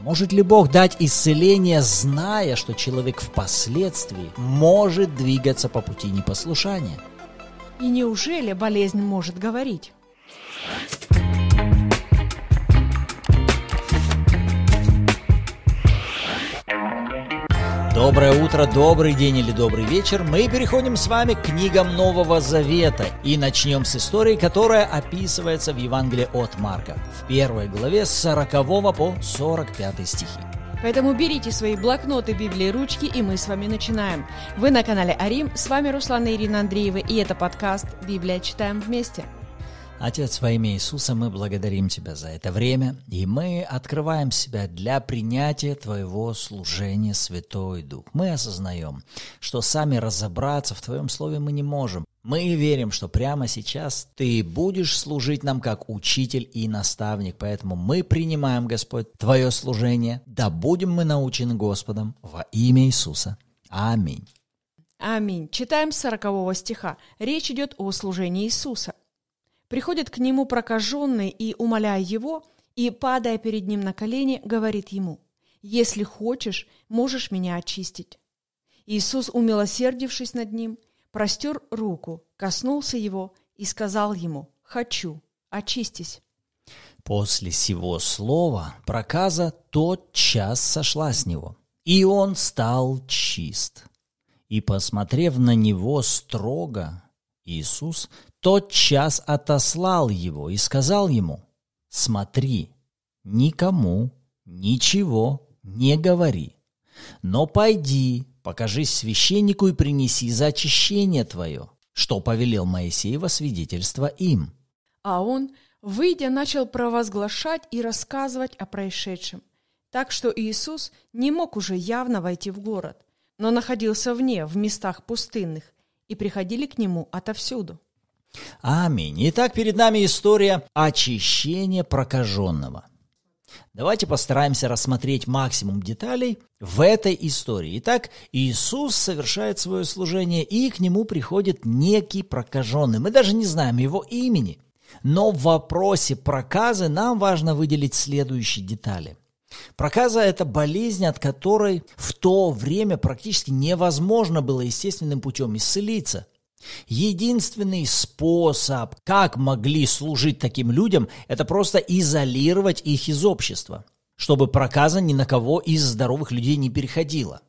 Может ли Бог дать исцеление, зная, что человек впоследствии может двигаться по пути непослушания? И неужели болезнь может говорить? Доброе утро, добрый день или добрый вечер. Мы переходим с вами к книгам Нового Завета и начнем с истории, которая описывается в Евангелии от Марка в первой главе с 40 по 45 стихи. Поэтому берите свои блокноты, Библии, ручки, и мы с вами начинаем. Вы на канале Арим, с вами Руслана Ирина Андреева, и это подкаст «Библия читаем вместе». Отец, во имя Иисуса, мы благодарим Тебя за это время, и мы открываем себя для принятия Твоего служения, Святой Дух. Мы осознаем, что сами разобраться в Твоем Слове мы не можем. Мы верим, что прямо сейчас Ты будешь служить нам как учитель и наставник, поэтому мы принимаем, Господь, Твое служение, да будем мы научены Господом во имя Иисуса. Аминь. Аминь. Читаем 40 стиха. Речь идет о служении Иисуса – Приходит к нему прокаженный и, умоляя его, и, падая перед ним на колени, говорит ему, «Если хочешь, можешь меня очистить». Иисус, умилосердившись над ним, простер руку, коснулся его и сказал ему, «Хочу, очистись». После сего слова проказа тотчас сошла с него, и он стал чист. И, посмотрев на него строго, Иисус тотчас отослал его и сказал ему, «Смотри, никому ничего не говори, но пойди, покажись священнику и принеси за очищение твое, что повелел Моисей во свидетельство им». А он, выйдя, начал провозглашать и рассказывать о происшедшем, так что Иисус не мог уже явно войти в город, но находился вне, в местах пустынных, и приходили к нему отовсюду. Аминь. Итак, перед нами история очищения прокаженного. Давайте постараемся рассмотреть максимум деталей в этой истории. Итак, Иисус совершает свое служение, и к нему приходит некий прокаженный. Мы даже не знаем его имени. Но в вопросе проказы нам важно выделить следующие детали. Проказа – это болезнь, от которой в то время практически невозможно было естественным путем исцелиться – Единственный способ, как могли служить таким людям, это просто изолировать их из общества, чтобы проказа ни на кого из здоровых людей не переходила.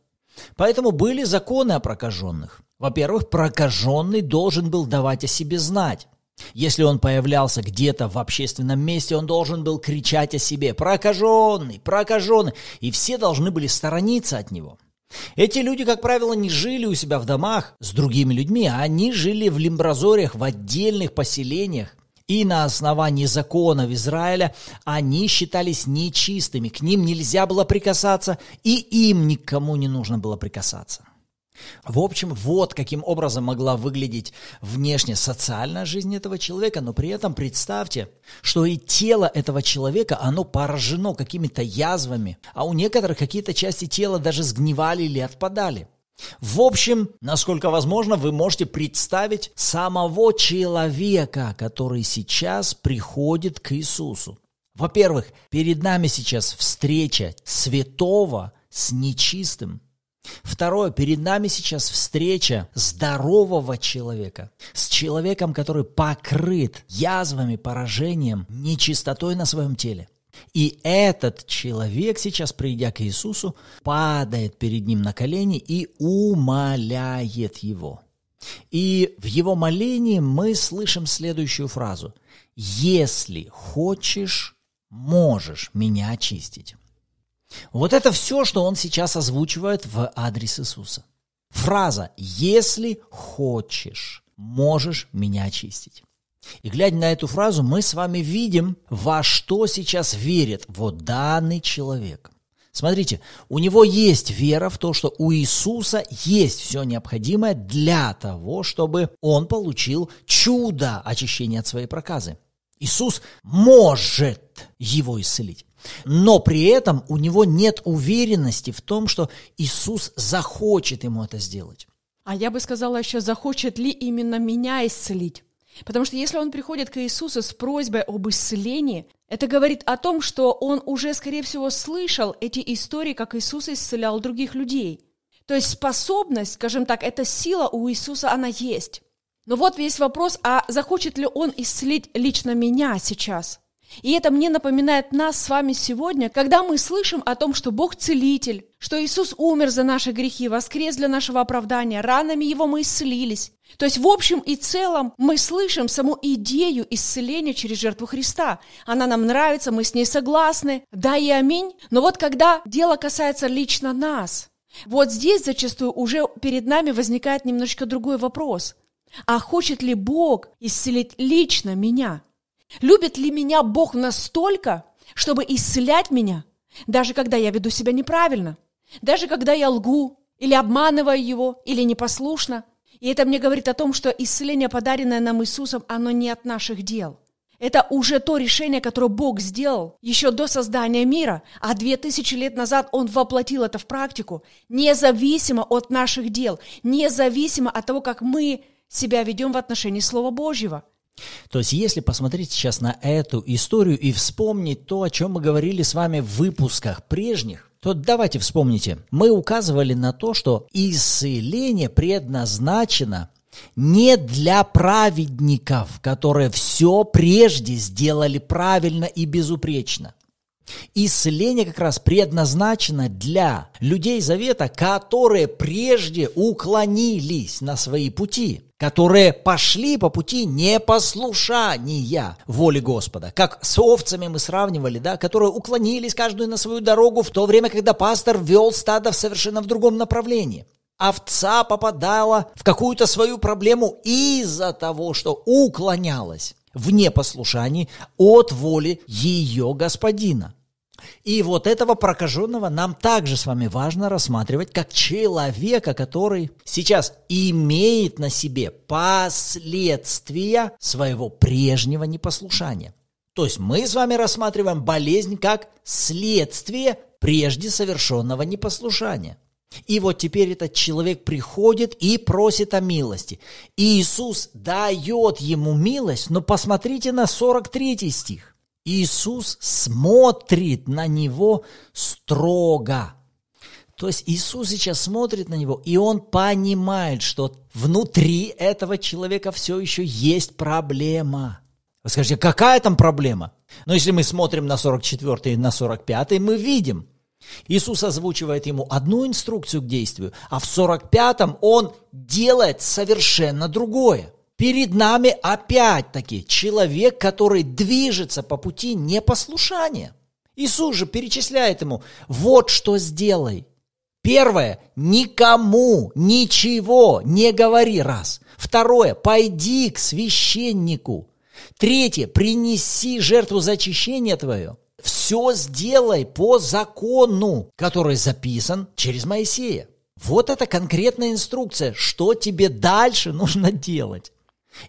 Поэтому были законы о прокаженных. Во-первых, прокаженный должен был давать о себе знать. Если он появлялся где-то в общественном месте, он должен был кричать о себе «Прокаженный! Прокаженный!» И все должны были сторониться от него – эти люди, как правило, не жили у себя в домах с другими людьми, а они жили в лимбразориях, в отдельных поселениях. И на основании законов Израиля они считались нечистыми, к ним нельзя было прикасаться, и им никому не нужно было прикасаться. В общем, вот каким образом могла выглядеть внешне социальная жизнь этого человека, но при этом представьте, что и тело этого человека, оно поражено какими-то язвами, а у некоторых какие-то части тела даже сгнивали или отпадали. В общем, насколько возможно, вы можете представить самого человека, который сейчас приходит к Иисусу. Во-первых, перед нами сейчас встреча святого с нечистым – Второе, перед нами сейчас встреча здорового человека с человеком, который покрыт язвами, поражением, нечистотой на своем теле. И этот человек сейчас, придя к Иисусу, падает перед ним на колени и умоляет его. И в его молении мы слышим следующую фразу. «Если хочешь, можешь меня очистить». Вот это все, что он сейчас озвучивает в адрес Иисуса. Фраза «если хочешь, можешь меня очистить». И глядя на эту фразу, мы с вами видим, во что сейчас верит вот данный человек. Смотрите, у него есть вера в то, что у Иисуса есть все необходимое для того, чтобы он получил чудо очищения от своей проказы. Иисус может его исцелить. Но при этом у него нет уверенности в том, что Иисус захочет ему это сделать. А я бы сказала еще, захочет ли именно меня исцелить? Потому что если он приходит к Иисусу с просьбой об исцелении, это говорит о том, что он уже, скорее всего, слышал эти истории, как Иисус исцелял других людей. То есть способность, скажем так, эта сила у Иисуса, она есть. Но вот весь вопрос, а захочет ли он исцелить лично меня сейчас? И это мне напоминает нас с вами сегодня, когда мы слышим о том, что Бог целитель, что Иисус умер за наши грехи, воскрес для нашего оправдания, ранами Его мы исцелились. То есть в общем и целом мы слышим саму идею исцеления через жертву Христа. Она нам нравится, мы с ней согласны, да и аминь. Но вот когда дело касается лично нас, вот здесь зачастую уже перед нами возникает немножечко другой вопрос. А хочет ли Бог исцелить лично меня – Любит ли меня Бог настолько, чтобы исцелять меня, даже когда я веду себя неправильно, даже когда я лгу или обманываю его, или непослушно. И это мне говорит о том, что исцеление, подаренное нам Иисусом, оно не от наших дел. Это уже то решение, которое Бог сделал еще до создания мира, а две тысячи лет назад Он воплотил это в практику, независимо от наших дел, независимо от того, как мы себя ведем в отношении Слова Божьего – то есть, если посмотреть сейчас на эту историю и вспомнить то, о чем мы говорили с вами в выпусках прежних, то давайте вспомните. Мы указывали на то, что исцеление предназначено не для праведников, которые все прежде сделали правильно и безупречно. Исцеление как раз предназначено для людей Завета, которые прежде уклонились на свои пути, которые пошли по пути непослушания воли Господа. Как с овцами мы сравнивали, да, которые уклонились каждую на свою дорогу в то время, когда пастор вел стадо в совершенно в другом направлении овца попадала в какую-то свою проблему из-за того, что уклонялась в непослушании от воли ее господина. И вот этого прокаженного нам также с вами важно рассматривать как человека, который сейчас имеет на себе последствия своего прежнего непослушания. То есть мы с вами рассматриваем болезнь как следствие прежде совершенного непослушания. И вот теперь этот человек приходит и просит о милости. И Иисус дает ему милость, но посмотрите на 43 стих. Иисус смотрит на него строго. То есть Иисус сейчас смотрит на него, и он понимает, что внутри этого человека все еще есть проблема. Вы скажете, какая там проблема? Но если мы смотрим на 44 и на 45, мы видим, Иисус озвучивает ему одну инструкцию к действию, а в 45-м он делает совершенно другое. Перед нами опять-таки человек, который движется по пути непослушания. Иисус же перечисляет ему, вот что сделай. Первое, никому ничего не говори раз. Второе, пойди к священнику. Третье, принеси жертву за очищение твое. Все сделай по закону, который записан через Моисея. Вот это конкретная инструкция, что тебе дальше нужно делать.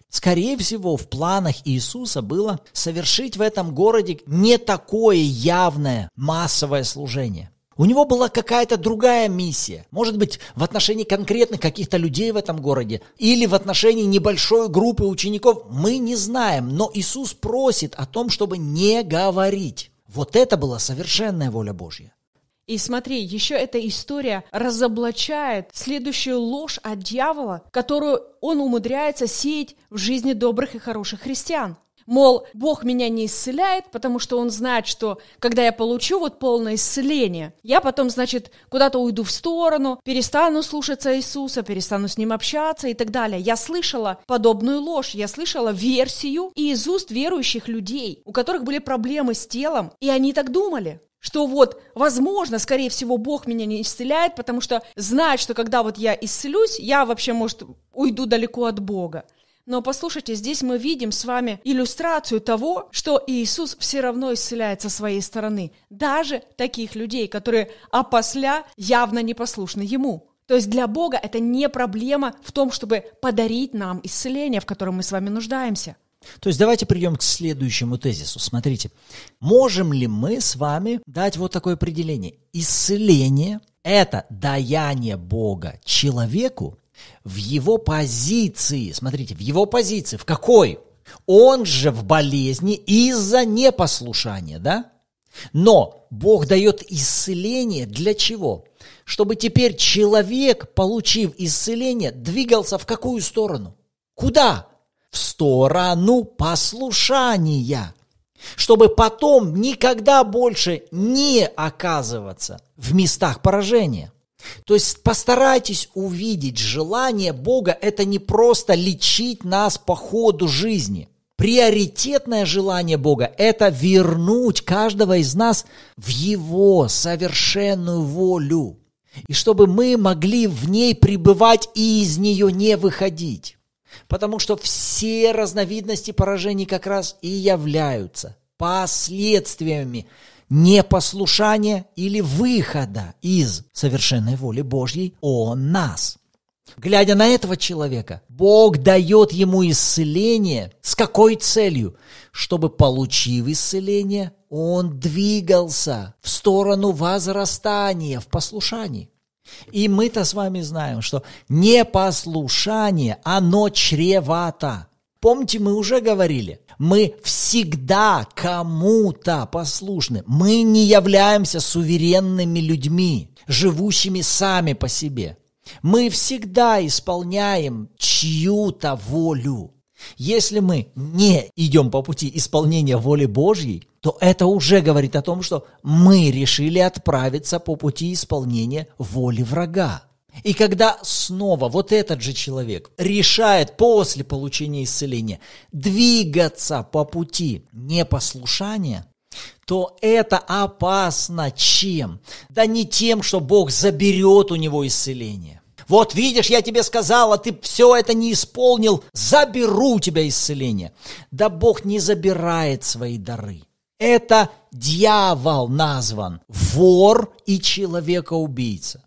Скорее всего, в планах Иисуса было совершить в этом городе не такое явное массовое служение. У него была какая-то другая миссия. Может быть, в отношении конкретных каких-то людей в этом городе или в отношении небольшой группы учеников. Мы не знаем, но Иисус просит о том, чтобы не говорить. Вот это была совершенная воля Божья. И смотри, еще эта история разоблачает следующую ложь от дьявола, которую он умудряется сеять в жизни добрых и хороших христиан. Мол, Бог меня не исцеляет, потому что Он знает, что когда я получу вот полное исцеление, я потом, значит, куда-то уйду в сторону, перестану слушаться Иисуса, перестану с Ним общаться и так далее. Я слышала подобную ложь, я слышала версию и из уст верующих людей, у которых были проблемы с телом, и они так думали что вот, возможно, скорее всего, Бог меня не исцеляет, потому что знает, что когда вот я исцелюсь, я вообще, может, уйду далеко от Бога. Но послушайте, здесь мы видим с вами иллюстрацию того, что Иисус все равно исцеляет со своей стороны, даже таких людей, которые опосля явно непослушны Ему. То есть для Бога это не проблема в том, чтобы подарить нам исцеление, в котором мы с вами нуждаемся. То есть давайте придем к следующему тезису. Смотрите, можем ли мы с вами дать вот такое определение? Исцеление – это даяние Бога человеку в его позиции. Смотрите, в его позиции. В какой? Он же в болезни из-за непослушания, да? Но Бог дает исцеление для чего? Чтобы теперь человек, получив исцеление, двигался в какую сторону? Куда? в сторону послушания, чтобы потом никогда больше не оказываться в местах поражения. То есть постарайтесь увидеть желание Бога – это не просто лечить нас по ходу жизни. Приоритетное желание Бога – это вернуть каждого из нас в Его совершенную волю, и чтобы мы могли в ней пребывать и из нее не выходить. Потому что все разновидности поражений как раз и являются последствиями непослушания или выхода из совершенной воли Божьей о нас. Глядя на этого человека, Бог дает ему исцеление. С какой целью? Чтобы, получив исцеление, он двигался в сторону возрастания в послушании. И мы-то с вами знаем, что непослушание, оно чревато. Помните, мы уже говорили, мы всегда кому-то послушны. Мы не являемся суверенными людьми, живущими сами по себе. Мы всегда исполняем чью-то волю. Если мы не идем по пути исполнения воли Божьей, то это уже говорит о том, что мы решили отправиться по пути исполнения воли врага. И когда снова вот этот же человек решает после получения исцеления двигаться по пути непослушания, то это опасно чем? Да не тем, что Бог заберет у него исцеление вот видишь, я тебе сказала, ты все это не исполнил. Заберу у тебя исцеление. Да Бог не забирает свои дары. Это дьявол назван вор и человека-убийца.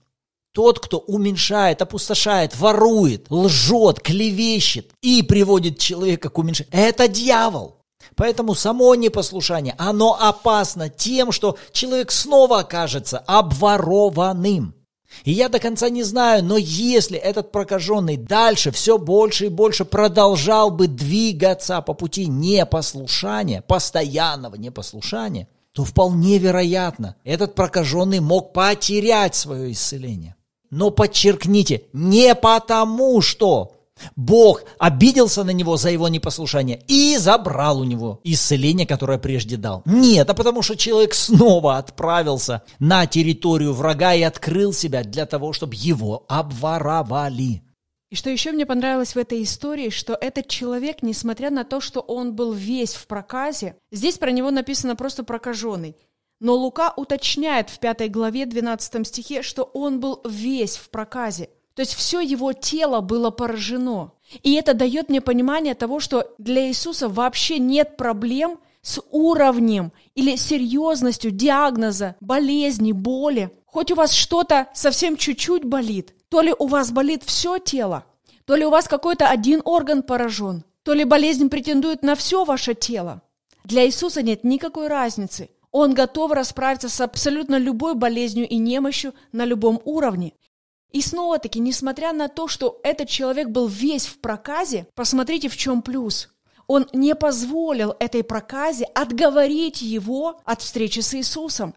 Тот, кто уменьшает, опустошает, ворует, лжет, клевещет и приводит человека к уменьшению, это дьявол. Поэтому само непослушание, оно опасно тем, что человек снова окажется обворованным. И я до конца не знаю, но если этот прокаженный дальше все больше и больше продолжал бы двигаться по пути непослушания, постоянного непослушания, то вполне вероятно, этот прокаженный мог потерять свое исцеление. Но подчеркните, не потому что Бог обиделся на него за его непослушание и забрал у него исцеление, которое прежде дал. Нет, а потому что человек снова отправился на территорию врага и открыл себя для того, чтобы его обворовали. И что еще мне понравилось в этой истории, что этот человек, несмотря на то, что он был весь в проказе, здесь про него написано просто прокаженный. Но Лука уточняет в пятой главе 12 стихе, что он был весь в проказе – то есть все его тело было поражено. И это дает мне понимание того, что для Иисуса вообще нет проблем с уровнем или серьезностью диагноза, болезни, боли. Хоть у вас что-то совсем чуть-чуть болит, то ли у вас болит все тело, то ли у вас какой-то один орган поражен, то ли болезнь претендует на все ваше тело. Для Иисуса нет никакой разницы. Он готов расправиться с абсолютно любой болезнью и немощью на любом уровне. И снова-таки, несмотря на то, что этот человек был весь в проказе, посмотрите, в чем плюс. Он не позволил этой проказе отговорить его от встречи с Иисусом.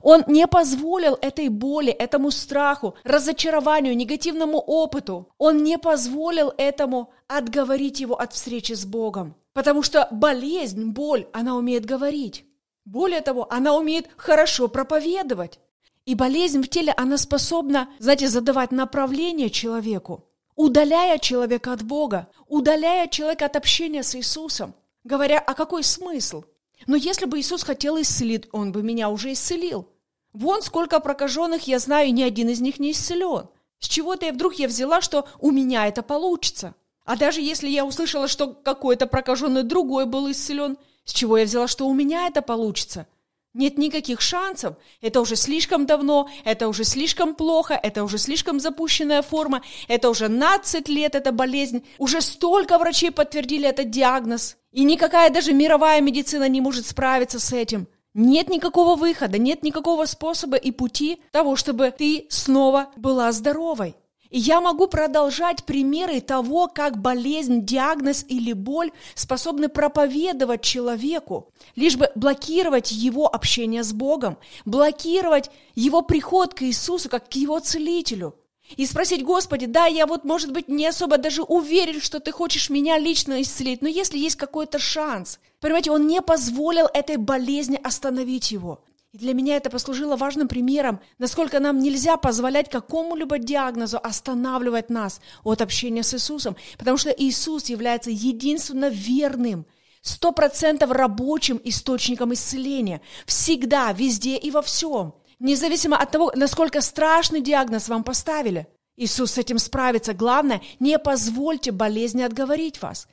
Он не позволил этой боли, этому страху, разочарованию, негативному опыту. Он не позволил этому отговорить его от встречи с Богом. Потому что болезнь, боль, она умеет говорить. Более того, она умеет хорошо проповедовать. И болезнь в теле, она способна, знаете, задавать направление человеку, удаляя человека от Бога, удаляя человека от общения с Иисусом, говоря, а какой смысл? Но если бы Иисус хотел исцелить, Он бы меня уже исцелил. Вон сколько прокаженных я знаю, ни один из них не исцелен. С чего-то я вдруг я взяла, что у меня это получится. А даже если я услышала, что какой-то прокаженный другой был исцелен, с чего я взяла, что у меня это получится? Нет никаких шансов. Это уже слишком давно, это уже слишком плохо, это уже слишком запущенная форма, это уже 15 лет эта болезнь. Уже столько врачей подтвердили этот диагноз. И никакая даже мировая медицина не может справиться с этим. Нет никакого выхода, нет никакого способа и пути того, чтобы ты снова была здоровой я могу продолжать примеры того, как болезнь, диагноз или боль способны проповедовать человеку, лишь бы блокировать его общение с Богом, блокировать его приход к Иисусу как к его целителю – и спросить, Господи, да, я вот, может быть, не особо даже уверен, что ты хочешь меня лично исцелить, но если есть какой-то шанс, понимаете, он не позволил этой болезни остановить его. И для меня это послужило важным примером, насколько нам нельзя позволять какому-либо диагнозу останавливать нас от общения с Иисусом, потому что Иисус является единственно верным, сто процентов рабочим источником исцеления, всегда, везде и во всем, независимо от того, насколько страшный диагноз вам поставили. Иисус с этим справится. Главное, не позвольте болезни отговорить вас.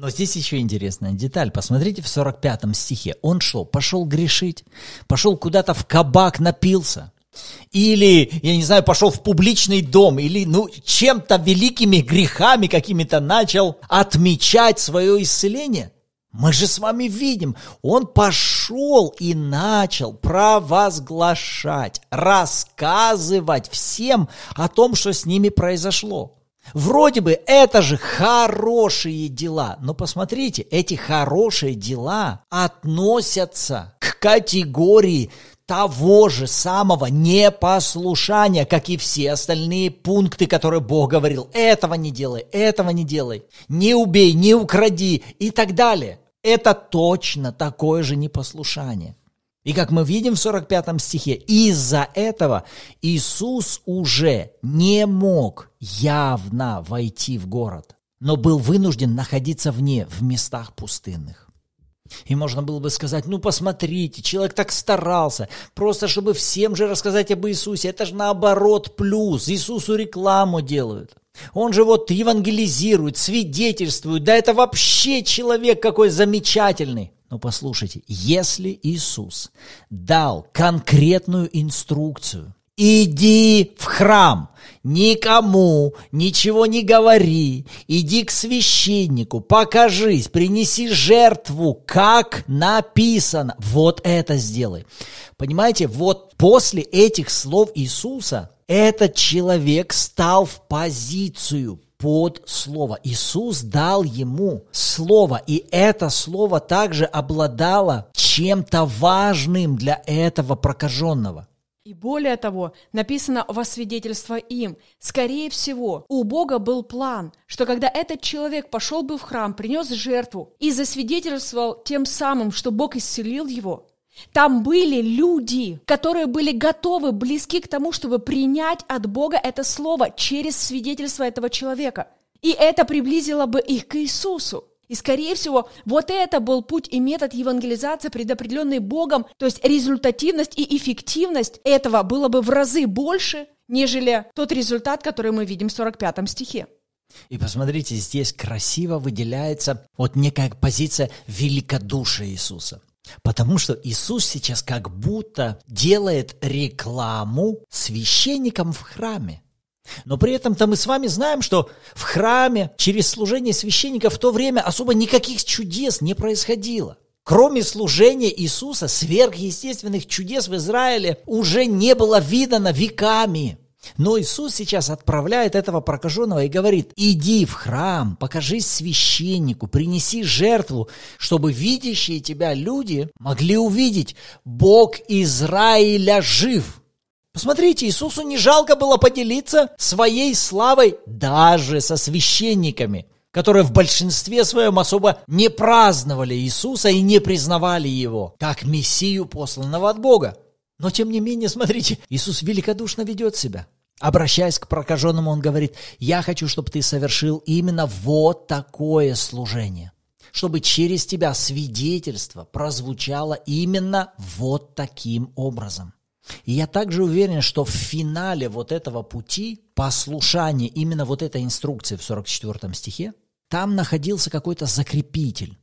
Но здесь еще интересная деталь. Посмотрите в 45 стихе. Он что, пошел грешить? Пошел куда-то в кабак напился? Или, я не знаю, пошел в публичный дом, или, ну, чем-то великими грехами какими-то начал отмечать свое исцеление? Мы же с вами видим, он пошел и начал провозглашать, рассказывать всем о том, что с ними произошло. Вроде бы это же хорошие дела, но посмотрите, эти хорошие дела относятся к категории того же самого непослушания, как и все остальные пункты, которые Бог говорил. Этого не делай, этого не делай, не убей, не укради и так далее. Это точно такое же непослушание. И как мы видим в 45 стихе, из-за этого Иисус уже не мог явно войти в город, но был вынужден находиться вне, в местах пустынных. И можно было бы сказать, ну посмотрите, человек так старался, просто чтобы всем же рассказать об Иисусе, это же наоборот плюс, Иисусу рекламу делают. Он же вот евангелизирует, свидетельствует, да это вообще человек какой замечательный. Но послушайте, если Иисус дал конкретную инструкцию, иди в храм, никому ничего не говори, иди к священнику, покажись, принеси жертву, как написано. Вот это сделай. Понимаете, вот после этих слов Иисуса этот человек стал в позицию под слово. Иисус дал ему слово, и это слово также обладало чем-то важным для этого прокаженного. И более того, написано во свидетельство им. Скорее всего, у Бога был план, что когда этот человек пошел бы в храм, принес жертву и засвидетельствовал тем самым, что Бог исцелил его, там были люди, которые были готовы, близки к тому, чтобы принять от Бога это слово через свидетельство этого человека. И это приблизило бы их к Иисусу. И, скорее всего, вот это был путь и метод евангелизации, предопределенный Богом. То есть результативность и эффективность этого было бы в разы больше, нежели тот результат, который мы видим в 45 стихе. И посмотрите, здесь красиво выделяется вот некая позиция великодушия Иисуса. Потому что Иисус сейчас как будто делает рекламу священникам в храме. Но при этом там мы с вами знаем, что в храме через служение священников в то время особо никаких чудес не происходило. Кроме служения Иисуса, сверхъестественных чудес в Израиле уже не было видано веками. Но Иисус сейчас отправляет этого прокаженного и говорит, иди в храм, покажись священнику, принеси жертву, чтобы видящие тебя люди могли увидеть, Бог Израиля жив. Посмотрите, Иисусу не жалко было поделиться своей славой даже со священниками, которые в большинстве своем особо не праздновали Иисуса и не признавали его как Мессию, посланного от Бога. Но тем не менее, смотрите, Иисус великодушно ведет себя. Обращаясь к прокаженному, он говорит, я хочу, чтобы ты совершил именно вот такое служение, чтобы через тебя свидетельство прозвучало именно вот таким образом. И я также уверен, что в финале вот этого пути послушание именно вот этой инструкции в 44 стихе, там находился какой-то закрепитель,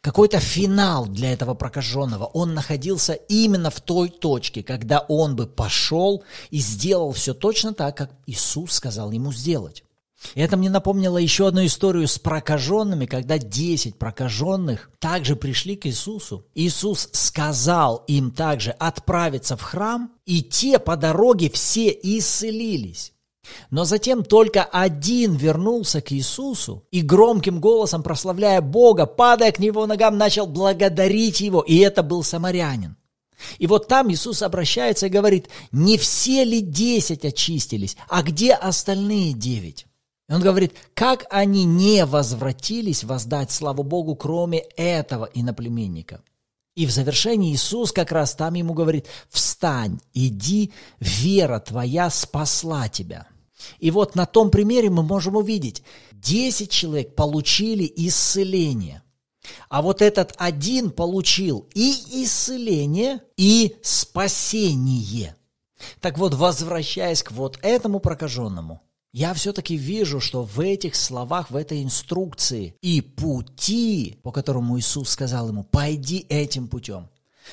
какой-то финал для этого прокаженного. Он находился именно в той точке, когда он бы пошел и сделал все точно так, как Иисус сказал ему сделать. И это мне напомнило еще одну историю с прокаженными, когда 10 прокаженных также пришли к Иисусу. Иисус сказал им также отправиться в храм, и те по дороге все исцелились. Но затем только один вернулся к Иисусу и громким голосом, прославляя Бога, падая к Него ногам, начал благодарить Его, и это был самарянин. И вот там Иисус обращается и говорит, не все ли десять очистились, а где остальные девять? И он говорит, как они не возвратились воздать славу Богу, кроме этого иноплеменника. И в завершении Иисус как раз там ему говорит, встань, иди, вера твоя спасла тебя. И вот на том примере мы можем увидеть, 10 человек получили исцеление, а вот этот один получил и исцеление, и спасение. Так вот, возвращаясь к вот этому прокаженному – я все-таки вижу, что в этих словах, в этой инструкции и пути, по которому Иисус сказал ему, пойди этим путем.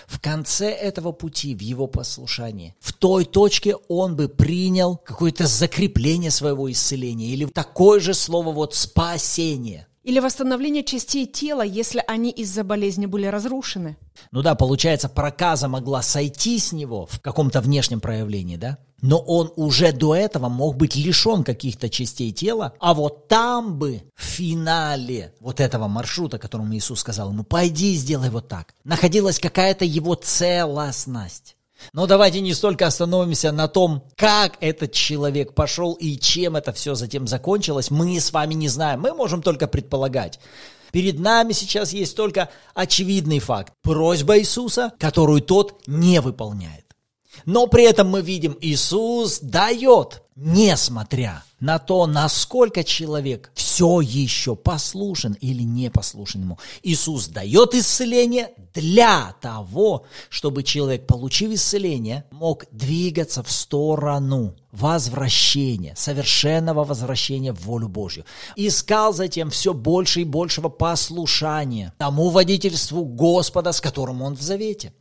В конце этого пути, в его послушании, в той точке он бы принял какое-то закрепление своего исцеления или такое же слово вот спасение. Или восстановление частей тела, если они из-за болезни были разрушены. Ну да, получается, проказа могла сойти с него в каком-то внешнем проявлении, да? Но он уже до этого мог быть лишен каких-то частей тела, а вот там бы, в финале вот этого маршрута, которому Иисус сказал ему, пойди и сделай вот так, находилась какая-то его целостность. Но давайте не столько остановимся на том, как этот человек пошел и чем это все затем закончилось, мы с вами не знаем, мы можем только предполагать. Перед нами сейчас есть только очевидный факт – просьба Иисуса, которую тот не выполняет. Но при этом мы видим, Иисус дает, несмотря на то, насколько человек все еще послушен или не послушен ему. Иисус дает исцеление для того, чтобы человек, получив исцеление, мог двигаться в сторону возвращения, совершенного возвращения в волю Божью. Искал затем все больше и большего послушания тому водительству Господа, с которым он в завете.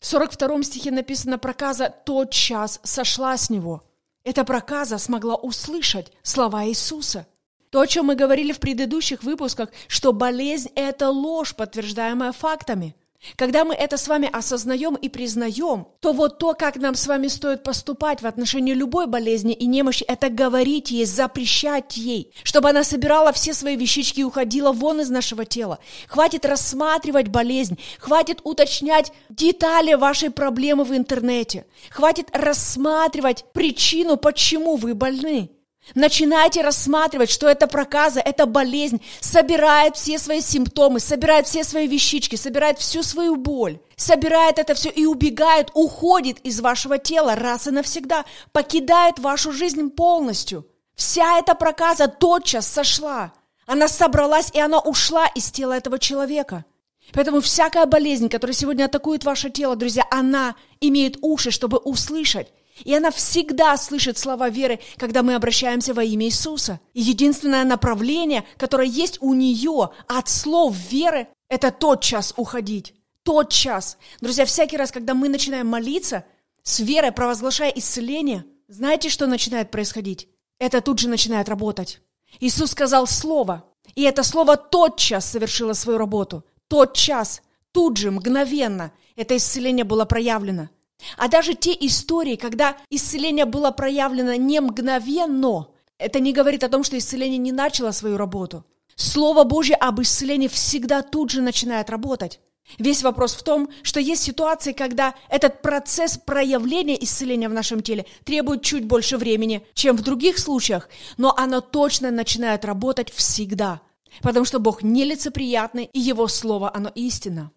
В 42 стихе написано проказа «тот час сошла с него». Эта проказа смогла услышать слова Иисуса. То, о чем мы говорили в предыдущих выпусках, что болезнь – это ложь, подтверждаемая фактами – когда мы это с вами осознаем и признаем, то вот то, как нам с вами стоит поступать в отношении любой болезни и немощи, это говорить ей, запрещать ей, чтобы она собирала все свои вещички и уходила вон из нашего тела. Хватит рассматривать болезнь, хватит уточнять детали вашей проблемы в интернете, хватит рассматривать причину, почему вы больны. Начинайте рассматривать, что это проказа, это болезнь, собирает все свои симптомы, собирает все свои вещички, собирает всю свою боль, собирает это все и убегает, уходит из вашего тела раз и навсегда, покидает вашу жизнь полностью. Вся эта проказа тотчас сошла. Она собралась, и она ушла из тела этого человека. Поэтому всякая болезнь, которая сегодня атакует ваше тело, друзья, она имеет уши, чтобы услышать. И она всегда слышит слова веры, когда мы обращаемся во имя Иисуса. И единственное направление, которое есть у нее от слов веры, это тот час уходить. Тот час. Друзья, всякий раз, когда мы начинаем молиться, с верой провозглашая исцеление, знаете, что начинает происходить? Это тут же начинает работать. Иисус сказал слово, и это слово тотчас совершило свою работу. Тот час, тут же, мгновенно это исцеление было проявлено – а даже те истории, когда исцеление было проявлено не мгновенно, это не говорит о том, что исцеление не начало свою работу. Слово Божье об исцелении всегда тут же начинает работать. Весь вопрос в том, что есть ситуации, когда этот процесс проявления исцеления в нашем теле требует чуть больше времени, чем в других случаях, но оно точно начинает работать всегда, потому что Бог нелицеприятный, и Его Слово, оно истина.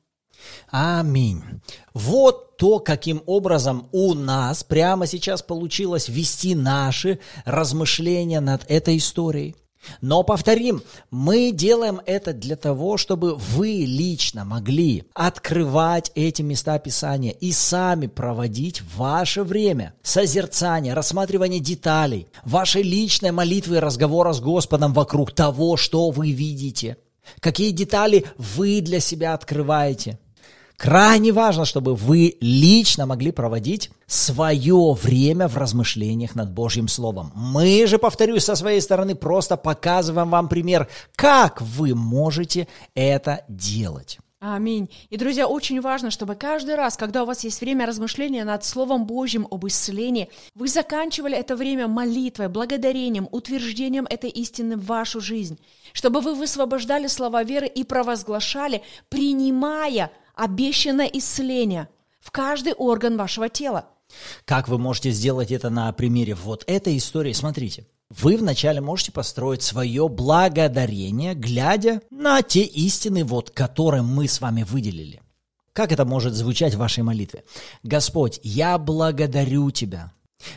Аминь. Вот то, каким образом у нас прямо сейчас получилось вести наши размышления над этой историей. Но повторим, мы делаем это для того, чтобы вы лично могли открывать эти места Писания и сами проводить ваше время, созерцания, рассматривание деталей, вашей личной молитвы и разговора с Господом вокруг того, что вы видите – какие детали вы для себя открываете. Крайне важно, чтобы вы лично могли проводить свое время в размышлениях над Божьим Словом. Мы же, повторюсь, со своей стороны просто показываем вам пример, как вы можете это делать. Аминь. И, друзья, очень важно, чтобы каждый раз, когда у вас есть время размышления над Словом Божьим об исцелении, вы заканчивали это время молитвой, благодарением, утверждением этой истины в вашу жизнь, чтобы вы высвобождали слова веры и провозглашали, принимая обещанное исцеление в каждый орган вашего тела. Как вы можете сделать это на примере вот этой истории? Смотрите, вы вначале можете построить свое благодарение, глядя на те истины, вот которые мы с вами выделили. Как это может звучать в вашей молитве? Господь, я благодарю Тебя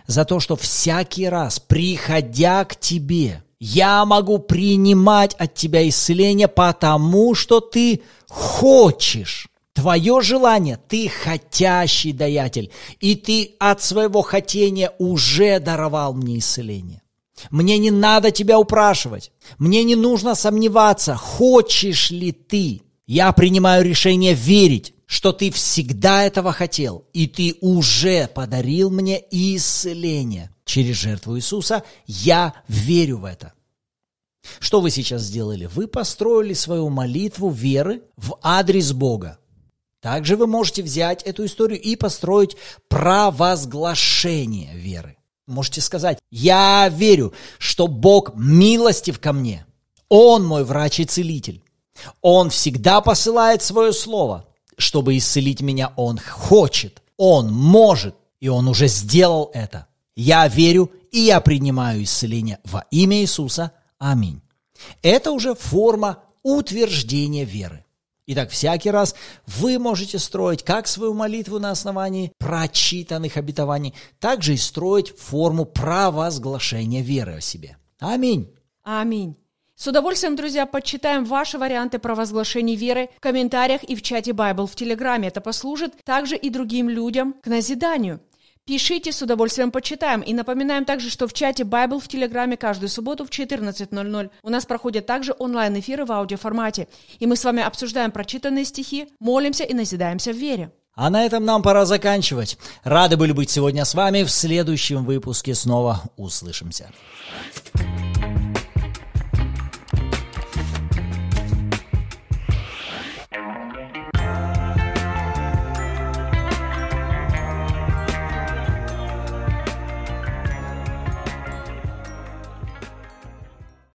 за то, что всякий раз, приходя к Тебе, я могу принимать от Тебя исцеление, потому что Ты хочешь. Твое желание, ты хотящий даятель, и ты от своего хотения уже даровал мне исцеление. Мне не надо тебя упрашивать. Мне не нужно сомневаться, хочешь ли ты. Я принимаю решение верить, что ты всегда этого хотел, и ты уже подарил мне исцеление. Через жертву Иисуса я верю в это. Что вы сейчас сделали? Вы построили свою молитву веры в адрес Бога. Также вы можете взять эту историю и построить провозглашение веры. Можете сказать, я верю, что Бог милостив ко мне. Он мой врач и целитель. Он всегда посылает свое слово. Чтобы исцелить меня, Он хочет, Он может, и Он уже сделал это. Я верю и я принимаю исцеление во имя Иисуса. Аминь. Это уже форма утверждения веры. Итак, всякий раз вы можете строить как свою молитву на основании прочитанных обетований, так же и строить форму провозглашения веры о себе. Аминь. Аминь. С удовольствием, друзья, подчитаем ваши варианты провозглашений веры в комментариях и в чате Bible в Телеграме. Это послужит также и другим людям к назиданию. Пишите, с удовольствием почитаем. И напоминаем также, что в чате Bible в Телеграме каждую субботу в 14.00 у нас проходят также онлайн-эфиры в аудиоформате. И мы с вами обсуждаем прочитанные стихи, молимся и назидаемся в вере. А на этом нам пора заканчивать. Рады были быть сегодня с вами. В следующем выпуске снова услышимся.